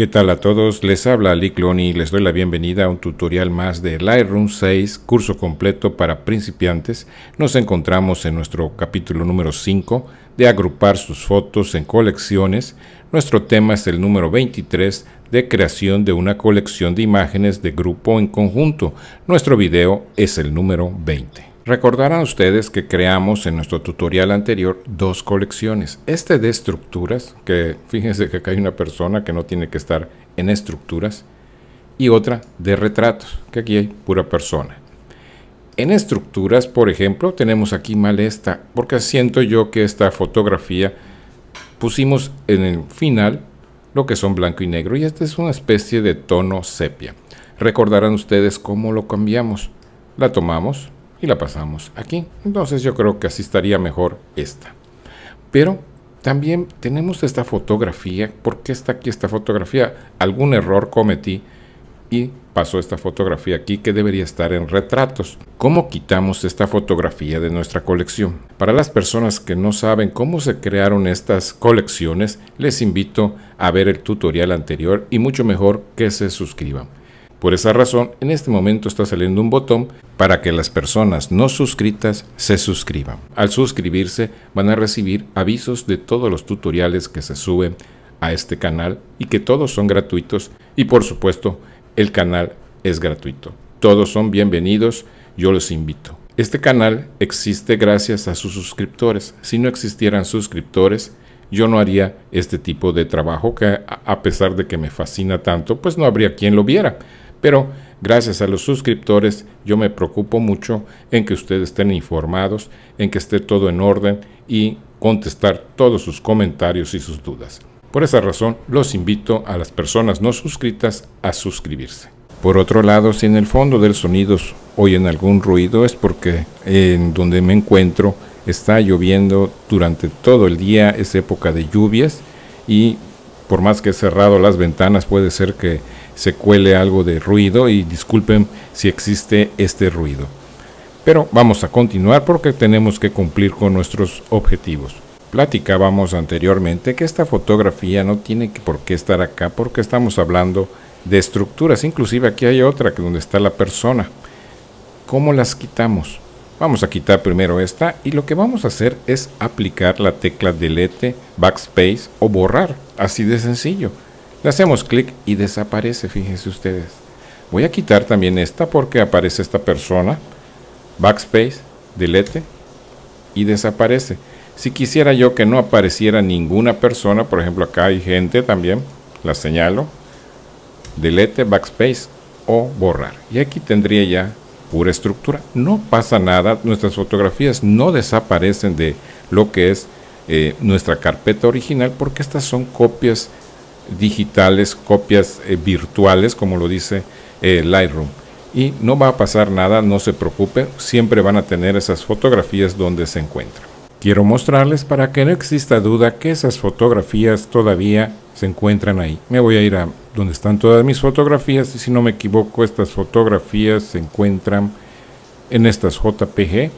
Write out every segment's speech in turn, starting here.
¿Qué tal a todos? Les habla Ali Cloni y les doy la bienvenida a un tutorial más de Lightroom 6, curso completo para principiantes. Nos encontramos en nuestro capítulo número 5 de agrupar sus fotos en colecciones. Nuestro tema es el número 23 de creación de una colección de imágenes de grupo en conjunto. Nuestro video es el número 20. Recordarán ustedes que creamos en nuestro tutorial anterior dos colecciones. Este de estructuras, que fíjense que acá hay una persona que no tiene que estar en estructuras, y otra de retratos, que aquí hay pura persona. En estructuras, por ejemplo, tenemos aquí mal esta, porque siento yo que esta fotografía pusimos en el final lo que son blanco y negro, y esta es una especie de tono sepia. Recordarán ustedes cómo lo cambiamos. La tomamos, y la pasamos aquí. Entonces yo creo que así estaría mejor esta. Pero también tenemos esta fotografía. ¿Por qué está aquí esta fotografía? Algún error cometí y pasó esta fotografía aquí que debería estar en retratos. ¿Cómo quitamos esta fotografía de nuestra colección? Para las personas que no saben cómo se crearon estas colecciones, les invito a ver el tutorial anterior y mucho mejor que se suscriban. Por esa razón, en este momento está saliendo un botón para que las personas no suscritas se suscriban. Al suscribirse van a recibir avisos de todos los tutoriales que se suben a este canal y que todos son gratuitos y por supuesto el canal es gratuito. Todos son bienvenidos, yo los invito. Este canal existe gracias a sus suscriptores. Si no existieran suscriptores, yo no haría este tipo de trabajo que a pesar de que me fascina tanto, pues no habría quien lo viera. Pero gracias a los suscriptores yo me preocupo mucho en que ustedes estén informados, en que esté todo en orden y contestar todos sus comentarios y sus dudas. Por esa razón, los invito a las personas no suscritas a suscribirse. Por otro lado, si en el fondo del sonido oyen algún ruido es porque en donde me encuentro está lloviendo durante todo el día, es época de lluvias y por más que he cerrado las ventanas, puede ser que se cuele algo de ruido y disculpen si existe este ruido. Pero vamos a continuar porque tenemos que cumplir con nuestros objetivos. Platicábamos anteriormente que esta fotografía no tiene por qué estar acá porque estamos hablando de estructuras. Inclusive aquí hay otra que donde está la persona. ¿Cómo las quitamos? Vamos a quitar primero esta y lo que vamos a hacer es aplicar la tecla delete, backspace o borrar. Así de sencillo. Le hacemos clic y desaparece, fíjense ustedes. Voy a quitar también esta porque aparece esta persona. Backspace, delete y desaparece. Si quisiera yo que no apareciera ninguna persona, por ejemplo acá hay gente también, la señalo. Delete, backspace o borrar. Y aquí tendría ya pura estructura. No pasa nada, nuestras fotografías no desaparecen de lo que es eh, nuestra carpeta original porque estas son copias digitales, copias eh, virtuales, como lo dice eh, Lightroom. Y no va a pasar nada, no se preocupe, siempre van a tener esas fotografías donde se encuentran. Quiero mostrarles para que no exista duda que esas fotografías todavía se encuentran ahí. Me voy a ir a donde están todas mis fotografías y si no me equivoco estas fotografías se encuentran en estas JPG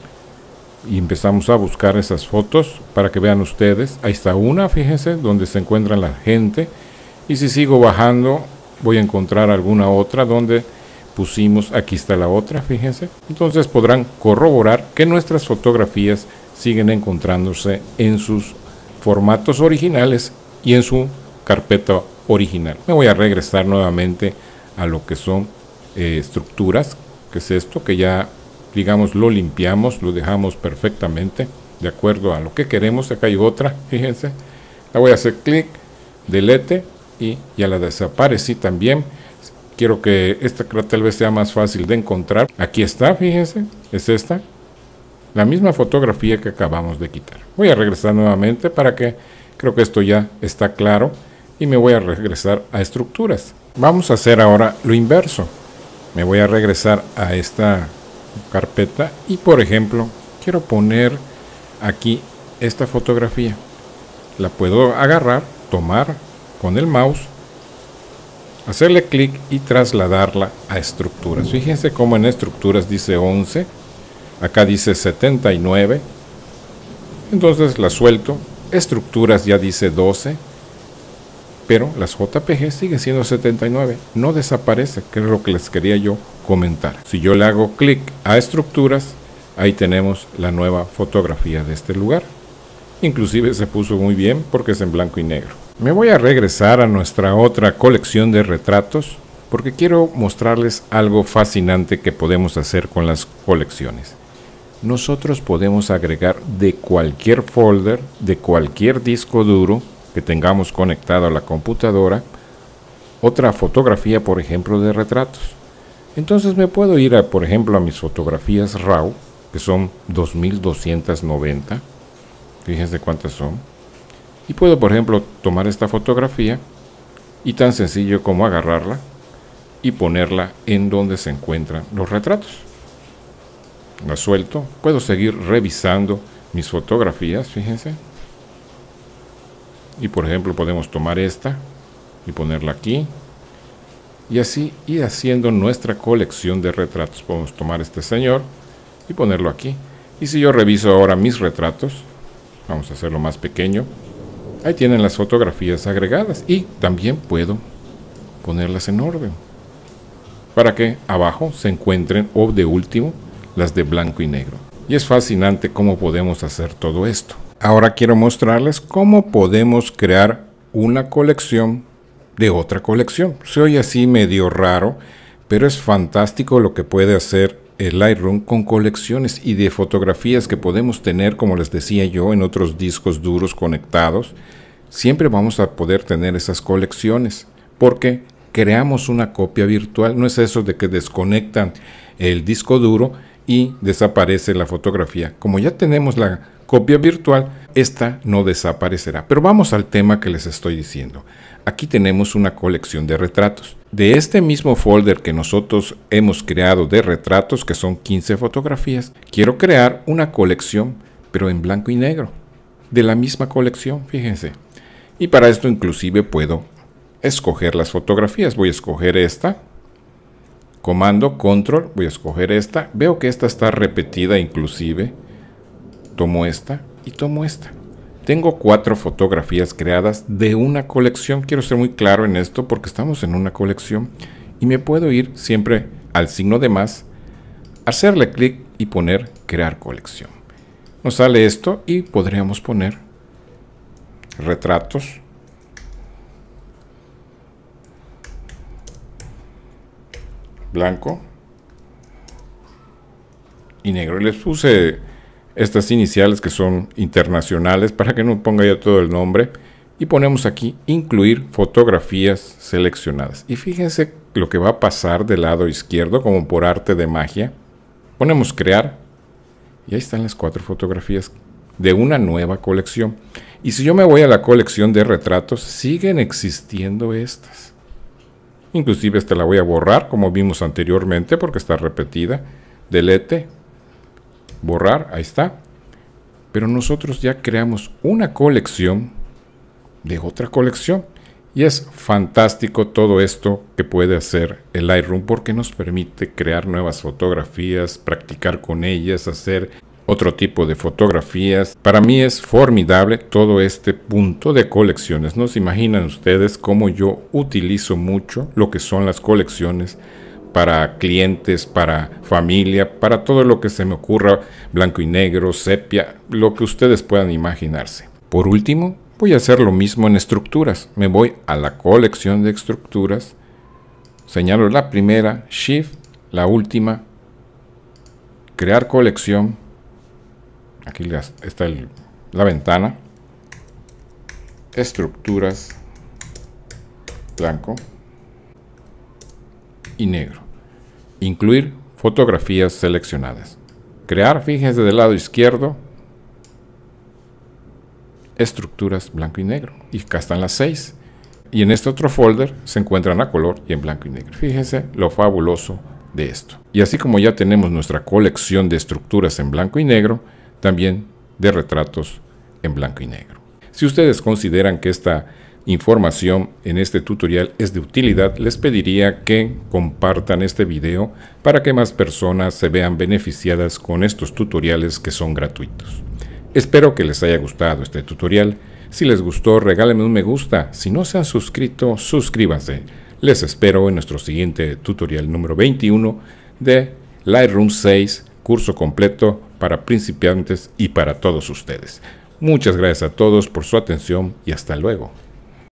y empezamos a buscar esas fotos para que vean ustedes. Ahí está una, fíjense, donde se encuentran la gente. Y si sigo bajando, voy a encontrar alguna otra donde pusimos, aquí está la otra, fíjense. Entonces podrán corroborar que nuestras fotografías siguen encontrándose en sus formatos originales y en su carpeta original. Me voy a regresar nuevamente a lo que son eh, estructuras, que es esto, que ya digamos lo limpiamos, lo dejamos perfectamente de acuerdo a lo que queremos. Acá hay otra, fíjense. La voy a hacer clic, delete y ya la desaparecí también. Quiero que esta tal vez sea más fácil de encontrar. Aquí está, fíjense, es esta la misma fotografía que acabamos de quitar. Voy a regresar nuevamente para que creo que esto ya está claro y me voy a regresar a estructuras. Vamos a hacer ahora lo inverso. Me voy a regresar a esta carpeta y por ejemplo quiero poner aquí esta fotografía. La puedo agarrar, tomar con el mouse, hacerle clic y trasladarla a estructuras. Fíjense cómo en estructuras dice 11 acá dice 79, entonces la suelto, estructuras ya dice 12, pero las JPG siguen siendo 79, no desaparece, que es lo que les quería yo comentar. Si yo le hago clic a estructuras, ahí tenemos la nueva fotografía de este lugar. Inclusive se puso muy bien porque es en blanco y negro. Me voy a regresar a nuestra otra colección de retratos porque quiero mostrarles algo fascinante que podemos hacer con las colecciones nosotros podemos agregar de cualquier folder, de cualquier disco duro que tengamos conectado a la computadora, otra fotografía, por ejemplo, de retratos. Entonces me puedo ir, a, por ejemplo, a mis fotografías RAW, que son 2290. Fíjense cuántas son. Y puedo, por ejemplo, tomar esta fotografía y tan sencillo como agarrarla y ponerla en donde se encuentran los retratos. La suelto. Puedo seguir revisando mis fotografías, fíjense. Y por ejemplo podemos tomar esta y ponerla aquí. Y así ir haciendo nuestra colección de retratos. Podemos tomar este señor y ponerlo aquí. Y si yo reviso ahora mis retratos, vamos a hacerlo más pequeño. Ahí tienen las fotografías agregadas y también puedo ponerlas en orden para que abajo se encuentren o de último las de blanco y negro. Y es fascinante cómo podemos hacer todo esto. Ahora quiero mostrarles cómo podemos crear una colección de otra colección. oye así medio raro, pero es fantástico lo que puede hacer el Lightroom con colecciones y de fotografías que podemos tener, como les decía yo, en otros discos duros conectados. Siempre vamos a poder tener esas colecciones porque creamos una copia virtual. No es eso de que desconectan el disco duro y desaparece la fotografía. Como ya tenemos la copia virtual, esta no desaparecerá. Pero vamos al tema que les estoy diciendo. Aquí tenemos una colección de retratos. De este mismo folder que nosotros hemos creado de retratos, que son 15 fotografías, quiero crear una colección, pero en blanco y negro, de la misma colección, fíjense. Y para esto inclusive puedo escoger las fotografías. Voy a escoger esta, comando control, voy a escoger esta, veo que esta está repetida inclusive, tomo esta y tomo esta. Tengo cuatro fotografías creadas de una colección, quiero ser muy claro en esto porque estamos en una colección y me puedo ir siempre al signo de más, hacerle clic y poner crear colección. Nos sale esto y podríamos poner retratos blanco y negro. Les puse estas iniciales que son internacionales para que no ponga ya todo el nombre. Y ponemos aquí incluir fotografías seleccionadas. Y fíjense lo que va a pasar del lado izquierdo como por arte de magia. Ponemos crear y ahí están las cuatro fotografías de una nueva colección. Y si yo me voy a la colección de retratos, siguen existiendo estas. Inclusive esta la voy a borrar como vimos anteriormente porque está repetida. Delete, borrar, ahí está. Pero nosotros ya creamos una colección de otra colección. Y es fantástico todo esto que puede hacer el Lightroom porque nos permite crear nuevas fotografías, practicar con ellas, hacer otro tipo de fotografías. Para mí es formidable todo este punto de colecciones. No se imaginan ustedes cómo yo utilizo mucho lo que son las colecciones para clientes, para familia, para todo lo que se me ocurra, blanco y negro, sepia, lo que ustedes puedan imaginarse. Por último, voy a hacer lo mismo en estructuras. Me voy a la colección de estructuras, señalo la primera, Shift, la última, crear colección, aquí está la ventana estructuras blanco y negro incluir fotografías seleccionadas crear fíjense del lado izquierdo estructuras blanco y negro y acá están las seis y en este otro folder se encuentran a color y en blanco y negro fíjense lo fabuloso de esto y así como ya tenemos nuestra colección de estructuras en blanco y negro también de retratos en blanco y negro. Si ustedes consideran que esta información en este tutorial es de utilidad, les pediría que compartan este video para que más personas se vean beneficiadas con estos tutoriales que son gratuitos. Espero que les haya gustado este tutorial. Si les gustó, regálenme un me gusta. Si no se han suscrito, suscríbanse. Les espero en nuestro siguiente tutorial número 21 de Lightroom 6, curso completo para principiantes y para todos ustedes. Muchas gracias a todos por su atención y hasta luego.